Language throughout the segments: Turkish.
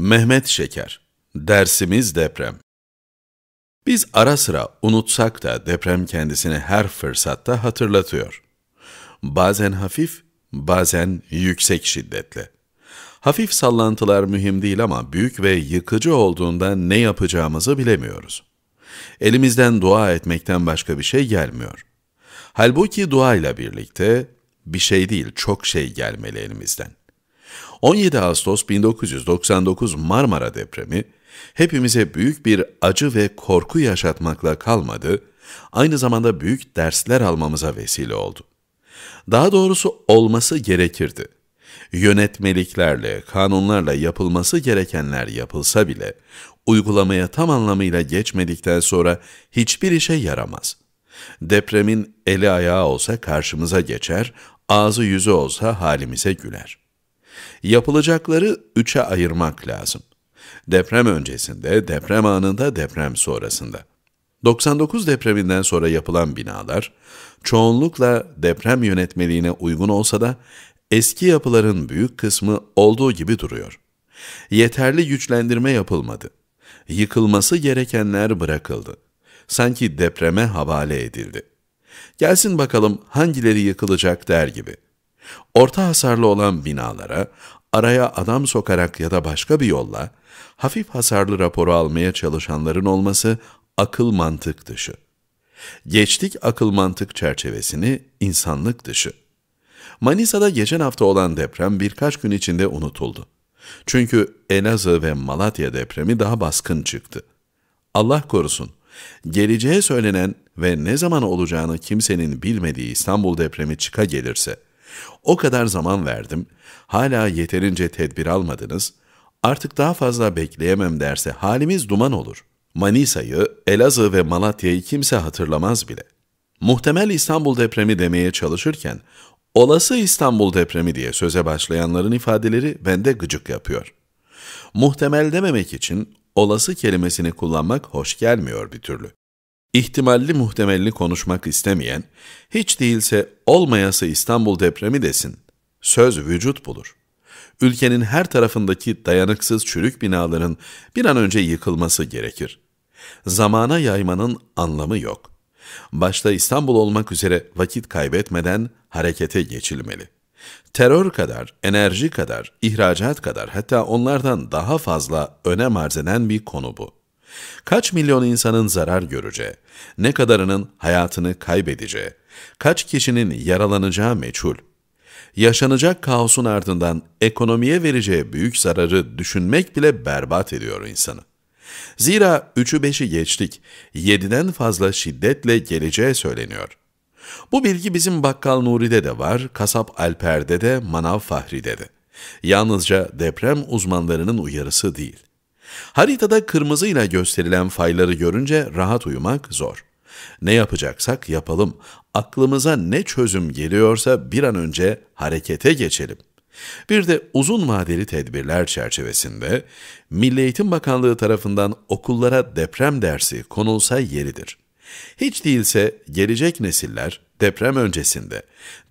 Mehmet Şeker Dersimiz deprem Biz ara sıra unutsak da deprem kendisini her fırsatta hatırlatıyor. Bazen hafif, bazen yüksek şiddetli. Hafif sallantılar mühim değil ama büyük ve yıkıcı olduğunda ne yapacağımızı bilemiyoruz. Elimizden dua etmekten başka bir şey gelmiyor. Halbuki duayla birlikte bir şey değil çok şey gelmeli elimizden. 17 Ağustos 1999 Marmara depremi hepimize büyük bir acı ve korku yaşatmakla kalmadı, aynı zamanda büyük dersler almamıza vesile oldu. Daha doğrusu olması gerekirdi. Yönetmeliklerle, kanunlarla yapılması gerekenler yapılsa bile, uygulamaya tam anlamıyla geçmedikten sonra hiçbir işe yaramaz. Depremin eli ayağı olsa karşımıza geçer, ağzı yüzü olsa halimize güler.'' Yapılacakları üçe ayırmak lazım. Deprem öncesinde, deprem anında, deprem sonrasında. 99 depreminden sonra yapılan binalar, çoğunlukla deprem yönetmeliğine uygun olsa da eski yapıların büyük kısmı olduğu gibi duruyor. Yeterli güçlendirme yapılmadı. Yıkılması gerekenler bırakıldı. Sanki depreme havale edildi. Gelsin bakalım hangileri yıkılacak der gibi.'' Orta hasarlı olan binalara, araya adam sokarak ya da başka bir yolla, hafif hasarlı raporu almaya çalışanların olması akıl mantık dışı. Geçtik akıl mantık çerçevesini insanlık dışı. Manisa'da geçen hafta olan deprem birkaç gün içinde unutuldu. Çünkü Elazığ ve Malatya depremi daha baskın çıktı. Allah korusun, geleceğe söylenen ve ne zaman olacağını kimsenin bilmediği İstanbul depremi çıka gelirse, o kadar zaman verdim, hala yeterince tedbir almadınız, artık daha fazla bekleyemem derse halimiz duman olur. Manisa'yı, Elazığ ve Malatya'yı kimse hatırlamaz bile. Muhtemel İstanbul depremi demeye çalışırken, olası İstanbul depremi diye söze başlayanların ifadeleri bende gıcık yapıyor. Muhtemel dememek için olası kelimesini kullanmak hoş gelmiyor bir türlü. İhtimalli muhtemelini konuşmak istemeyen, hiç değilse olmayası İstanbul depremi desin, söz vücut bulur. Ülkenin her tarafındaki dayanıksız çürük binaların bir an önce yıkılması gerekir. Zamana yaymanın anlamı yok. Başta İstanbul olmak üzere vakit kaybetmeden harekete geçilmeli. Terör kadar, enerji kadar, ihracat kadar hatta onlardan daha fazla önem arz eden bir konu bu. Kaç milyon insanın zarar göreceği, ne kadarının hayatını kaybedeceği, kaç kişinin yaralanacağı meçhul. Yaşanacak kaosun ardından ekonomiye vereceği büyük zararı düşünmek bile berbat ediyor insanı. Zira 3'ü 5'i geçtik, 7'den fazla şiddetle geleceği söyleniyor. Bu bilgi bizim Bakkal Nuri'de de var, Kasap Alper'de de, Manav Fahri'de de. Yalnızca deprem uzmanlarının uyarısı değil. Haritada kırmızıyla gösterilen fayları görünce rahat uyumak zor. Ne yapacaksak yapalım, aklımıza ne çözüm geliyorsa bir an önce harekete geçelim. Bir de uzun vadeli tedbirler çerçevesinde Milli Eğitim Bakanlığı tarafından okullara deprem dersi konulsa yeridir. Hiç değilse gelecek nesiller deprem öncesinde,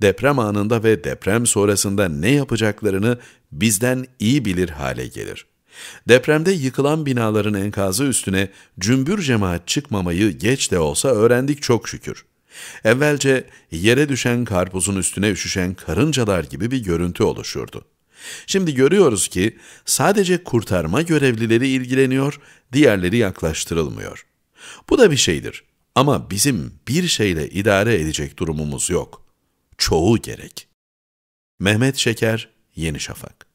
deprem anında ve deprem sonrasında ne yapacaklarını bizden iyi bilir hale gelir. Depremde yıkılan binaların enkazı üstüne cümbür cemaat çıkmamayı geç de olsa öğrendik çok şükür. Evvelce yere düşen karpuzun üstüne üşüşen karıncalar gibi bir görüntü oluşurdu. Şimdi görüyoruz ki sadece kurtarma görevlileri ilgileniyor, diğerleri yaklaştırılmıyor. Bu da bir şeydir ama bizim bir şeyle idare edecek durumumuz yok. Çoğu gerek. Mehmet Şeker, Yeni Şafak